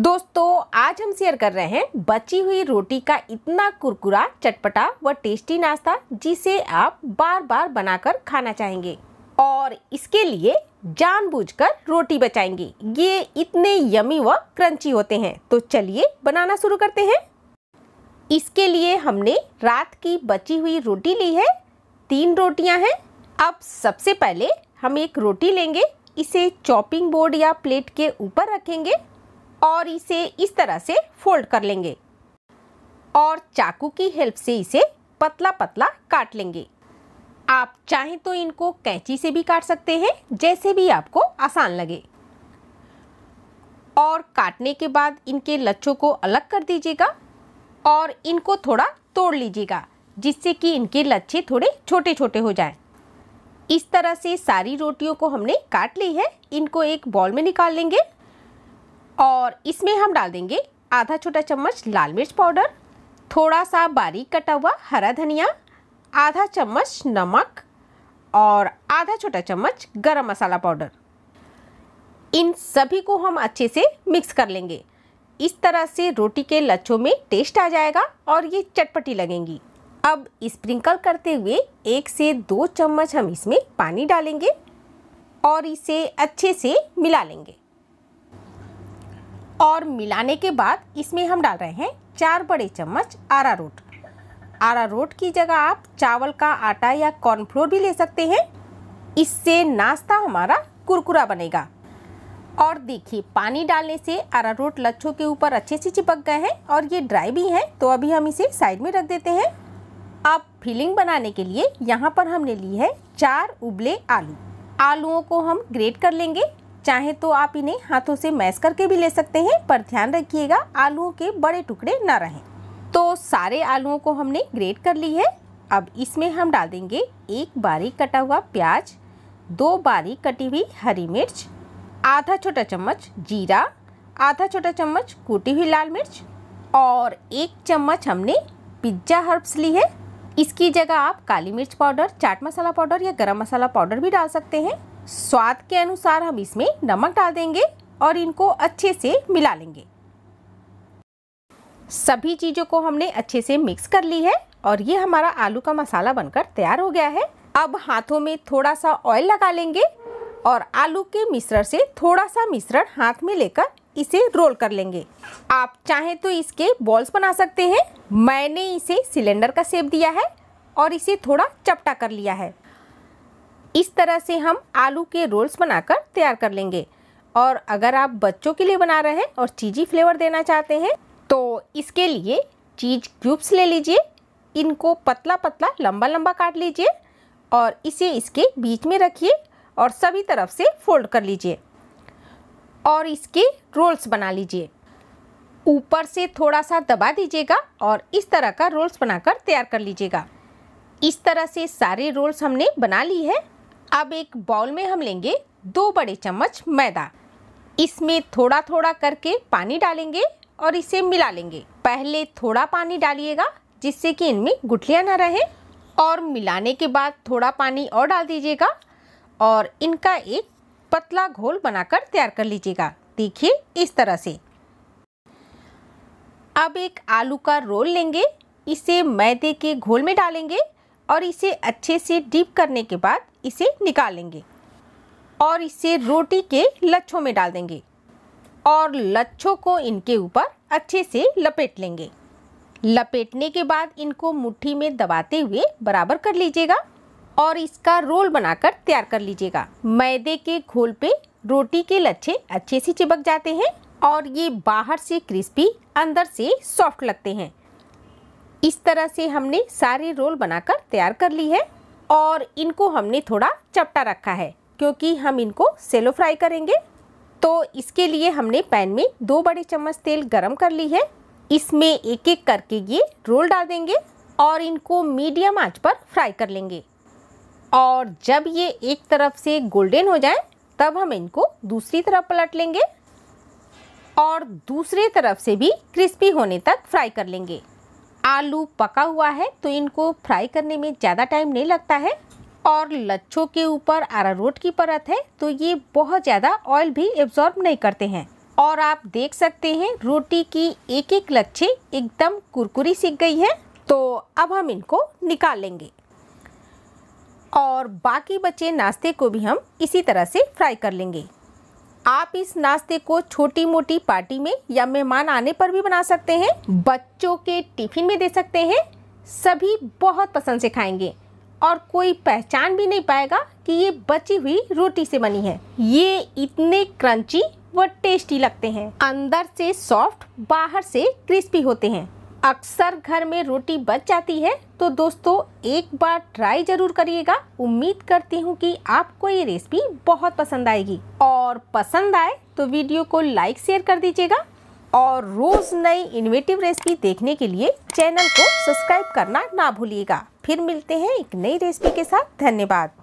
दोस्तों आज हम शेयर कर रहे हैं बची हुई रोटी का इतना कुरकुरा चटपटा व टेस्टी नाश्ता जिसे आप बार बार बनाकर खाना चाहेंगे और इसके लिए जानबूझकर रोटी बचाएंगे ये इतने यमी व क्रंची होते हैं तो चलिए बनाना शुरू करते हैं इसके लिए हमने रात की बची हुई रोटी ली है तीन रोटियां हैं अब सबसे पहले हम एक रोटी लेंगे इसे चॉपिंग बोर्ड या प्लेट के ऊपर रखेंगे और इसे इस तरह से फोल्ड कर लेंगे और चाकू की हेल्प से इसे पतला पतला काट लेंगे आप चाहें तो इनको कैंची से भी काट सकते हैं जैसे भी आपको आसान लगे और काटने के बाद इनके लच्छों को अलग कर दीजिएगा और इनको थोड़ा तोड़ लीजिएगा जिससे कि इनके लच्छे थोड़े छोटे छोटे हो जाएं। इस तरह से सारी रोटियों को हमने काट ली है इनको एक बॉल में निकाल लेंगे और इसमें हम डाल देंगे आधा छोटा चम्मच लाल मिर्च पाउडर थोड़ा सा बारीक कटा हुआ हरा धनिया आधा चम्मच नमक और आधा छोटा चम्मच गरम मसाला पाउडर इन सभी को हम अच्छे से मिक्स कर लेंगे इस तरह से रोटी के लच्छों में टेस्ट आ जाएगा और ये चटपटी लगेंगी अब स्प्रिंकल करते हुए एक से दो चम्मच हम इसमें पानी डालेंगे और इसे अच्छे से मिला लेंगे और मिलाने के बाद इसमें हम डाल रहे हैं चार बड़े चम्मच आरा रोट आरा रोट की जगह आप चावल का आटा या कॉर्नफ्लोर भी ले सकते हैं इससे नाश्ता हमारा कुरकुरा बनेगा और देखिए पानी डालने से आरा रोट लच्छों के ऊपर अच्छे से चिपक गए हैं और ये ड्राई भी हैं तो अभी हम इसे साइड में रख देते हैं अब फिलिंग बनाने के लिए यहाँ पर हमने ली है चार उबले आलू आलुओं को हम ग्रेट कर लेंगे चाहे तो आप इन्हें हाथों से मैश करके भी ले सकते हैं पर ध्यान रखिएगा आलूओं के बड़े टुकड़े न रहें तो सारे आलूओं को हमने ग्रेट कर ली है अब इसमें हम डाल देंगे एक बारीक कटा हुआ प्याज दो बारीक कटी हुई हरी मिर्च आधा छोटा चम्मच जीरा आधा छोटा चम्मच कूटी हुई लाल मिर्च और एक चम्मच हमने पिज्ज़ा हर्ब्स ली है इसकी जगह आप काली मिर्च पाउडर चाट मसाला पाउडर या गरम मसाला पाउडर भी डाल सकते हैं स्वाद के अनुसार हम इसमें नमक डाल देंगे और इनको अच्छे से मिला लेंगे सभी चीज़ों को हमने अच्छे से मिक्स कर ली है और ये हमारा आलू का मसाला बनकर तैयार हो गया है अब हाथों में थोड़ा सा ऑयल लगा लेंगे और आलू के मिश्रण से थोड़ा सा मिश्रण हाथ में लेकर इसे रोल कर लेंगे आप चाहें तो इसके बॉल्स बना सकते हैं मैंने इसे सिलेंडर का सेप दिया है और इसे थोड़ा चपटा कर लिया है इस तरह से हम आलू के रोल्स बनाकर तैयार कर लेंगे और अगर आप बच्चों के लिए बना रहे हैं और चीज़ी फ्लेवर देना चाहते हैं तो इसके लिए चीज़ क्यूब्स ले लीजिए इनको पतला पतला लंबा लंबा काट लीजिए और इसे इसके बीच में रखिए और सभी तरफ से फोल्ड कर लीजिए और इसके रोल्स बना लीजिए ऊपर से थोड़ा सा दबा दीजिएगा और इस तरह का रोल्स बनाकर तैयार कर लीजिएगा इस तरह से सारे रोल्स हमने बना ली है अब एक बाउल में हम लेंगे दो बड़े चम्मच मैदा इसमें थोड़ा थोड़ा करके पानी डालेंगे और इसे मिला लेंगे पहले थोड़ा पानी डालिएगा जिससे कि इनमें गुठलियाँ ना रहें और मिलाने के बाद थोड़ा पानी और डाल दीजिएगा और इनका एक पतला घोल बनाकर तैयार कर लीजिएगा देखिए इस तरह से अब एक आलू का रोल लेंगे इसे मैदे के घोल में डालेंगे और इसे अच्छे से डीप करने के बाद इसे निकालेंगे और इसे रोटी के लच्छों में डाल देंगे और लच्छों को इनके ऊपर अच्छे से लपेट लेंगे लपेटने के बाद इनको मुट्ठी में दबाते हुए बराबर कर लीजिएगा और इसका रोल बनाकर तैयार कर लीजिएगा मैदे के घोल पे रोटी के लच्छे अच्छे से चिपक जाते हैं और ये बाहर से क्रिस्पी अंदर से सॉफ्ट लगते हैं इस तरह से हमने सारे रोल बनाकर तैयार कर ली है और इनको हमने थोड़ा चपटा रखा है क्योंकि हम इनको सेलो फ्राई करेंगे तो इसके लिए हमने पैन में दो बड़े चम्मच तेल गरम कर ली है इसमें एक एक करके ये रोल डाल देंगे और इनको मीडियम आंच पर फ्राई कर लेंगे और जब ये एक तरफ से गोल्डन हो जाए तब हम इनको दूसरी तरफ पलट लेंगे और दूसरी तरफ से भी क्रिस्पी होने तक फ्राई कर लेंगे आलू पका हुआ है तो इनको फ्राई करने में ज़्यादा टाइम नहीं लगता है और लच्छों के ऊपर अरारोट की परत है तो ये बहुत ज़्यादा ऑयल भी एब्जॉर्ब नहीं करते हैं और आप देख सकते हैं रोटी की एक एक लच्छे एकदम कुरकुरी सीख गई है तो अब हम इनको निकाल लेंगे और बाकी बचे नाश्ते को भी हम इसी तरह से फ्राई कर लेंगे आप इस नाश्ते को छोटी मोटी पार्टी में या मेहमान आने पर भी बना सकते हैं बच्चों के टिफिन में दे सकते हैं सभी बहुत पसंद से खाएंगे और कोई पहचान भी नहीं पाएगा कि ये बची हुई रोटी से बनी है ये इतने क्रंची व टेस्टी लगते हैं अंदर से सॉफ्ट बाहर से क्रिस्पी होते हैं अक्सर घर में रोटी बच जाती है तो दोस्तों एक बार ट्राई जरूर करिएगा उम्मीद करती हूँ कि आपको ये रेसिपी बहुत पसंद आएगी और पसंद आए तो वीडियो को लाइक शेयर कर दीजिएगा और रोज़ नई इनोवेटिव रेसिपी देखने के लिए चैनल को सब्सक्राइब करना ना भूलिएगा फिर मिलते हैं एक नई रेसिपी के साथ धन्यवाद